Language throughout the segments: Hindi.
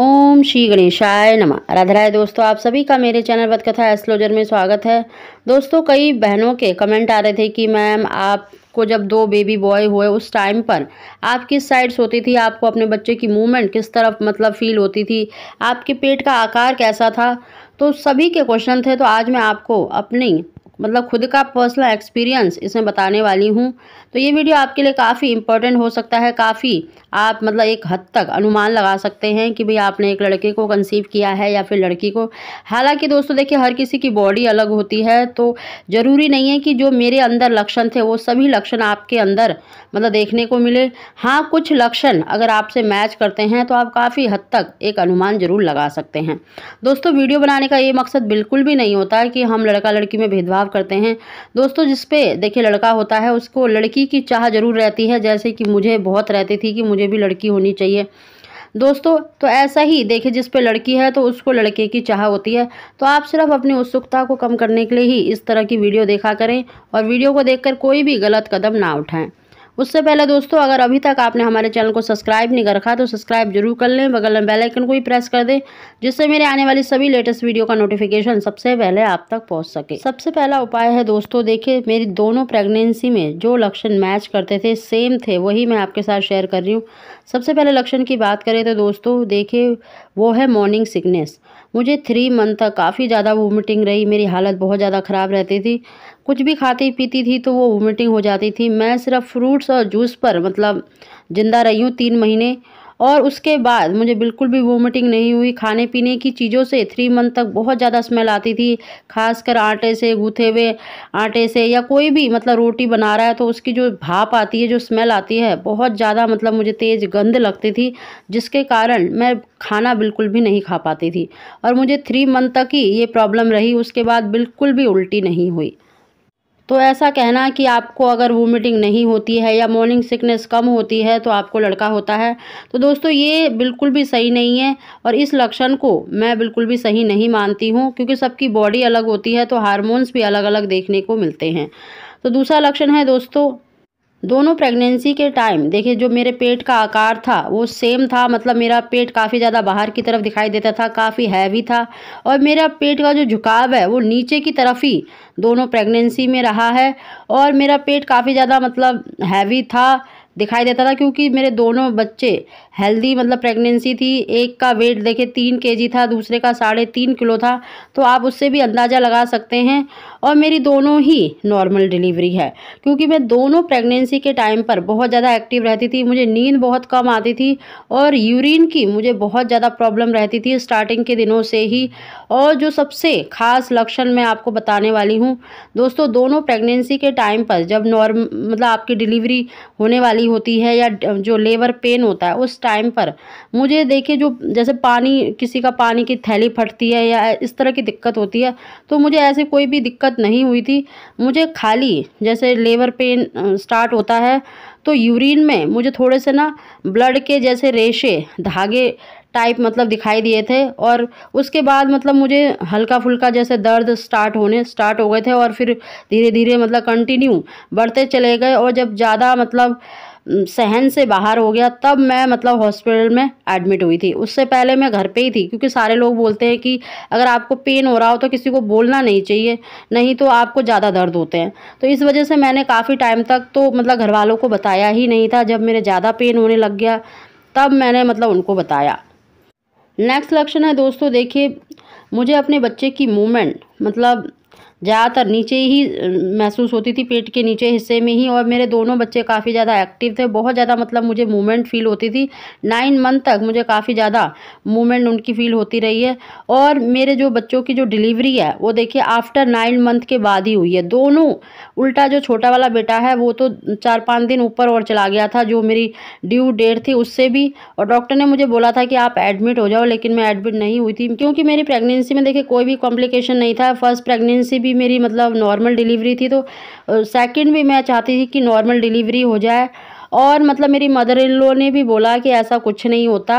ओम श्री गणेशाय नमः राधा राय दोस्तों आप सभी का मेरे चैनल बद कथा एस्लोजर में स्वागत है दोस्तों कई बहनों के कमेंट आ रहे थे कि मैम आप को जब दो बेबी बॉय हुए उस टाइम पर आप किस साइड सोती थी आपको अपने बच्चे की मूवमेंट किस तरफ मतलब फील होती थी आपके पेट का आकार कैसा था तो सभी के क्वेश्चन थे तो आज मैं आपको अपनी मतलब खुद का पर्सनल एक्सपीरियंस इसमें बताने वाली हूँ तो ये वीडियो आपके लिए काफ़ी इंपॉर्टेंट हो सकता है काफ़ी आप मतलब एक हद तक अनुमान लगा सकते हैं कि भाई आपने एक लड़के को कंसीव किया है या फिर लड़की को हालांकि दोस्तों देखिए हर किसी की बॉडी अलग होती है तो ज़रूरी नहीं है कि जो मेरे अंदर लक्षण थे वो सभी लक्षण आपके अंदर मतलब देखने को मिले हाँ कुछ लक्षण अगर आपसे मैच करते हैं तो आप काफ़ी हद तक एक अनुमान ज़रूर लगा सकते हैं दोस्तों वीडियो बनाने का ये मकसद बिल्कुल भी नहीं होता कि हम लड़का लड़की में भेदभाव बर्ताव करते हैं दोस्तों जिस पे देखिए लड़का होता है उसको लड़की की चाह ज़रूर रहती है जैसे कि मुझे बहुत रहती थी कि मुझे भी लड़की होनी चाहिए दोस्तों तो ऐसा ही देखिए जिस पे लड़की है तो उसको लड़के की चाह होती है तो आप सिर्फ अपनी उत्सुकता को कम करने के लिए ही इस तरह की वीडियो देखा करें और वीडियो को देखकर कोई भी गलत कदम ना उठाएं उससे पहले दोस्तों अगर अभी तक आपने हमारे चैनल को सब्सक्राइब नहीं कर रखा तो सब्सक्राइब जरूर कर लें बगल में बेल आइकन को भी प्रेस कर दें जिससे मेरे आने वाली सभी लेटेस्ट वीडियो का नोटिफिकेशन सबसे पहले आप तक पहुँच सके सबसे पहला उपाय है दोस्तों देखिए मेरी दोनों प्रेगनेंसी में जो लक्षण मैच करते थे सेम थे वही मैं आपके साथ शेयर कर रही हूँ सबसे पहले लक्षण की बात करें तो दोस्तों देखिए वो है मॉर्निंग सिकनेस मुझे थ्री मंथ तक काफ़ी ज़्यादा वोमिटिंग रही मेरी हालत बहुत ज़्यादा ख़राब रहती थी कुछ भी खाती पीती थी तो वो वोमिटिंग हो जाती थी मैं सिर्फ फ्रूट्स और जूस पर मतलब ज़िंदा रही हूँ तीन महीने और उसके बाद मुझे बिल्कुल भी वोमिटिंग नहीं हुई खाने पीने की चीज़ों से थ्री मंथ तक बहुत ज़्यादा स्मेल आती थी खासकर आटे से गूथे हुए आटे से या कोई भी मतलब रोटी बना रहा है तो उसकी जो भाप आती है जो स्मेल आती है बहुत ज़्यादा मतलब मुझे तेज़ गंद लगती थी जिसके कारण मैं खाना बिल्कुल भी नहीं खा पाती थी और मुझे थ्री मंथ तक ही ये प्रॉब्लम रही उसके बाद बिल्कुल भी उल्टी नहीं हुई तो ऐसा कहना कि आपको अगर वोमिटिंग नहीं होती है या मॉर्निंग सिकनेस कम होती है तो आपको लड़का होता है तो दोस्तों ये बिल्कुल भी सही नहीं है और इस लक्षण को मैं बिल्कुल भी सही नहीं मानती हूँ क्योंकि सबकी बॉडी अलग होती है तो हारमोन्स भी अलग अलग देखने को मिलते हैं तो दूसरा लक्षण है दोस्तों दोनों प्रेगनेंसी के टाइम देखिए जो मेरे पेट का आकार था वो सेम था मतलब मेरा पेट काफ़ी ज़्यादा बाहर की तरफ दिखाई देता था काफ़ी हैवी था और मेरा पेट का जो झुकाव है वो नीचे की तरफ ही दोनों प्रेगनेंसी में रहा है और मेरा पेट काफ़ी ज़्यादा मतलब हैवी था दिखाई देता था क्योंकि मेरे दोनों बच्चे हेल्दी मतलब प्रेगनेंसी थी एक का वेट देखे तीन के था दूसरे का साढ़े तीन किलो था तो आप उससे भी अंदाज़ा लगा सकते हैं और मेरी दोनों ही नॉर्मल डिलीवरी है क्योंकि मैं दोनों प्रेगनेंसी के टाइम पर बहुत ज़्यादा एक्टिव रहती थी मुझे नींद बहुत कम आती थी और यूरिन की मुझे बहुत ज़्यादा प्रॉब्लम रहती थी स्टार्टिंग के दिनों से ही और जो सबसे ख़ास लक्षण मैं आपको बताने वाली हूँ दोस्तों दोनों प्रेगनेंसी के टाइम पर जब नॉर्म मतलब आपकी डिलीवरी होने वाली होती है या जो लेबर पेन होता है उस टाइम पर मुझे देखिए जो जैसे पानी किसी का पानी की थैली फटती है या इस तरह की दिक्कत होती है तो मुझे ऐसे कोई भी दिक्कत नहीं हुई थी मुझे खाली जैसे लेबर पेन स्टार्ट होता है तो यूरिन में मुझे थोड़े से ना ब्लड के जैसे रेशे धागे टाइप मतलब दिखाई दिए थे और उसके बाद मतलब मुझे हल्का फुल्का जैसे दर्द स्टार्ट होने स्टार्ट हो गए थे और फिर धीरे धीरे मतलब कंटिन्यू बढ़ते चले गए और जब ज़्यादा मतलब सहन से बाहर हो गया तब मैं मतलब हॉस्पिटल में एडमिट हुई थी उससे पहले मैं घर पे ही थी क्योंकि सारे लोग बोलते हैं कि अगर आपको पेन हो रहा हो तो किसी को बोलना नहीं चाहिए नहीं तो आपको ज़्यादा दर्द होते हैं तो इस वजह से मैंने काफ़ी टाइम तक तो मतलब घर वालों को बताया ही नहीं था जब मेरे ज़्यादा पेन होने लग गया तब मैंने मतलब उनको बताया नेक्स्ट लक्षण है दोस्तों देखिए मुझे अपने बच्चे की मूवमेंट मतलब ज़्यादातर नीचे ही महसूस होती थी पेट के नीचे हिस्से में ही और मेरे दोनों बच्चे काफ़ी ज़्यादा एक्टिव थे बहुत ज़्यादा मतलब मुझे मूवमेंट फील होती थी नाइन मंथ तक मुझे काफ़ी ज़्यादा मूवमेंट उनकी फ़ील होती रही है और मेरे जो बच्चों की जो डिलीवरी है वो देखिए आफ्टर नाइन मंथ के बाद ही हुई है दोनों उल्टा जो छोटा वाला बेटा है वो तो चार पाँच दिन ऊपर और चला गया था जो मेरी ड्यू डेट थी उससे भी और डॉक्टर ने मुझे बोला था कि आप एडमिट हो जाओ लेकिन मैं एडमिट नहीं हुई थी क्योंकि मेरी प्रेगनेंसी में देखिए कोई भी कॉम्प्लिकेशन नहीं था फर्स्ट प्रेगनेंसी भी भी मेरी मतलब नॉर्मल डिलीवरी थी तो सेकंड भी मैं चाहती थी कि नॉर्मल डिलीवरी हो जाए और मतलब मेरी मदर इन लॉ ने भी बोला कि ऐसा कुछ नहीं होता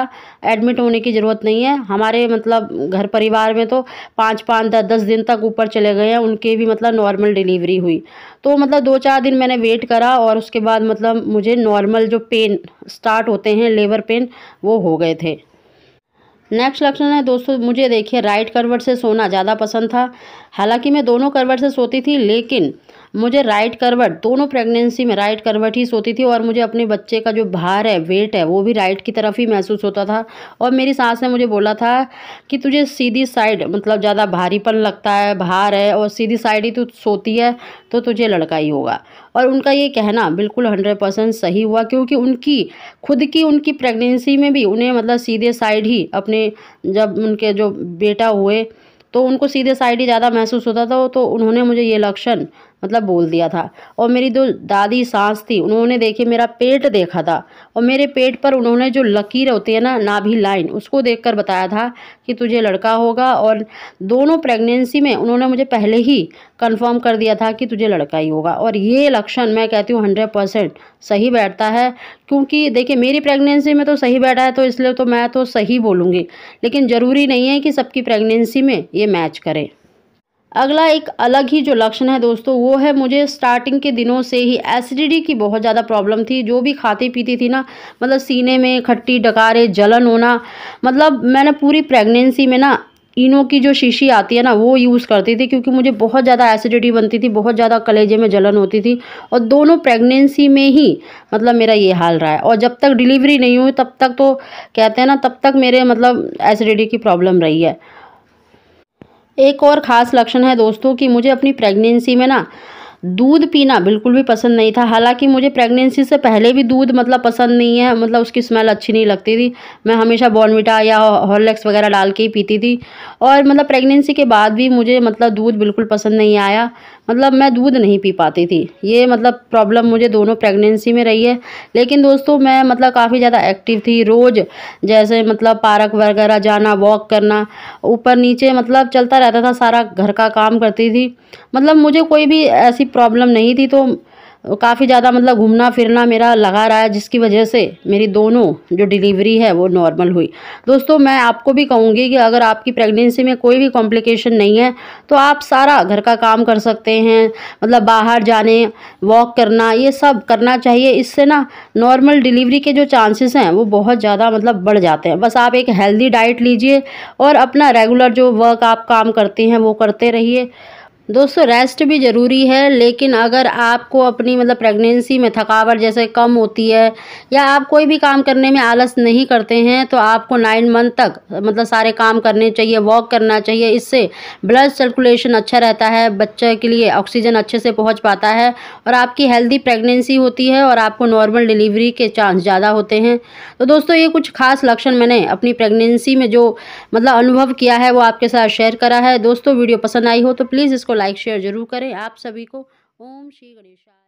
एडमिट होने की ज़रूरत नहीं है हमारे मतलब घर परिवार में तो पाँच पाँच दस दस दिन तक ऊपर चले गए हैं उनके भी मतलब नॉर्मल डिलीवरी हुई तो मतलब दो चार दिन मैंने वेट करा और उसके बाद मतलब मुझे नॉर्मल जो पेन स्टार्ट होते हैं लेबर पेन वो हो गए थे नेक्स्ट लक्षण है दोस्तों मुझे देखिए राइट करवट से सोना ज़्यादा पसंद था हालांकि मैं दोनों करवट से सोती थी लेकिन मुझे राइट करवट दोनों प्रेगनेंसी में राइट करवट ही सोती थी और मुझे अपने बच्चे का जो भार है वेट है वो भी राइट की तरफ ही महसूस होता था और मेरी सास ने मुझे बोला था कि तुझे सीधी साइड मतलब ज़्यादा भारीपन लगता है भार है और सीधी साइड ही तू सोती है तो तुझे लड़का ही होगा और उनका ये कहना बिल्कुल हंड्रेड परसेंट सही हुआ क्योंकि उनकी खुद की उनकी प्रेगनेंसी में भी उन्हें मतलब सीधे साइड ही अपने जब उनके जो बेटा हुए तो उनको सीधे साइड ही ज़्यादा महसूस होता था तो उन्होंने मुझे ये लक्षण मतलब बोल दिया था और मेरी जो दादी सास थी उन्होंने देखिए मेरा पेट देखा था और मेरे पेट पर उन्होंने जो लकीर होती है ना नाभि लाइन उसको देखकर बताया था कि तुझे लड़का होगा और दोनों प्रेगनेंसी में उन्होंने मुझे पहले ही कंफर्म कर दिया था कि तुझे लड़का ही होगा और ये लक्षण मैं कहती हूँ हंड्रेड परसेंट सही बैठता है क्योंकि देखिए मेरी प्रेगनेंसी में तो सही बैठा है तो इसलिए तो मैं तो सही बोलूँगी लेकिन ज़रूरी नहीं है कि सबकी प्रेगनेंसी में ये मैच करें अगला एक अलग ही जो लक्षण है दोस्तों वो है मुझे स्टार्टिंग के दिनों से ही एसिडिटी की बहुत ज़्यादा प्रॉब्लम थी जो भी खाती पीती थी ना मतलब सीने में खट्टी डकारे जलन होना मतलब मैंने पूरी प्रेगनेंसी में ना इनो की जो शीशी आती है ना वो यूज़ करती थी क्योंकि मुझे बहुत ज़्यादा एसिडिटी बनती थी बहुत ज़्यादा कलेजे में जलन होती थी और दोनों प्रेगनेंसी में ही मतलब मेरा ये हाल रहा है और जब तक डिलीवरी नहीं हुई तब तक तो कहते हैं ना तब तक मेरे मतलब एसिडिटी की प्रॉब्लम रही है एक और ख़ास लक्षण है दोस्तों कि मुझे अपनी प्रेगनेंसी में ना दूध पीना बिल्कुल भी पसंद नहीं था हालांकि मुझे प्रेगनेंसी से पहले भी दूध मतलब पसंद नहीं है मतलब उसकी स्मेल अच्छी नहीं लगती थी मैं हमेशा बॉर्नविटा या हॉर्लेक्स वगैरह डाल के ही पीती थी और मतलब प्रेगनेंसी के बाद भी मुझे मतलब दूध बिल्कुल पसंद नहीं आया मतलब मैं दूध नहीं पी पाती थी ये मतलब प्रॉब्लम मुझे दोनों प्रेगनेंसी में रही है लेकिन दोस्तों मैं मतलब काफ़ी ज़्यादा एक्टिव थी रोज़ जैसे मतलब पार्क वगैरह जाना वॉक करना ऊपर नीचे मतलब चलता रहता था सारा घर का काम करती थी मतलब मुझे कोई भी ऐसी प्रॉब्लम नहीं थी तो काफ़ी ज़्यादा मतलब घूमना फिरना मेरा लगा रहा है जिसकी वजह से मेरी दोनों जो डिलीवरी है वो नॉर्मल हुई दोस्तों मैं आपको भी कहूँगी कि अगर आपकी प्रेगनेंसी में कोई भी कॉम्प्लिकेशन नहीं है तो आप सारा घर का काम कर सकते हैं मतलब बाहर जाने वॉक करना ये सब करना चाहिए इससे ना नॉर्मल डिलीवरी के जो चांसेस हैं वो बहुत ज़्यादा मतलब बढ़ जाते हैं बस आप एक हेल्दी डाइट लीजिए और अपना रेगुलर जो वर्क आप काम करते हैं वो करते रहिए दोस्तों रेस्ट भी ज़रूरी है लेकिन अगर आपको अपनी मतलब प्रेगनेंसी में थकावट जैसे कम होती है या आप कोई भी काम करने में आलस नहीं करते हैं तो आपको नाइन मंथ तक मतलब सारे काम करने चाहिए वॉक करना चाहिए इससे ब्लड सर्कुलेशन अच्छा रहता है बच्चे के लिए ऑक्सीजन अच्छे से पहुँच पाता है और आपकी हेल्दी प्रेगनेंसी होती है और आपको नॉर्मल डिलीवरी के चांस ज़्यादा होते हैं तो दोस्तों ये कुछ खास लक्षण मैंने अपनी प्रेगनेंसी में जो मतलब अनुभव किया है वो आपके साथ शेयर करा है दोस्तों वीडियो पसंद आई हो तो प्लीज़ इसको लाइक शेयर जरूर करें आप सभी को ओम श्री गणेश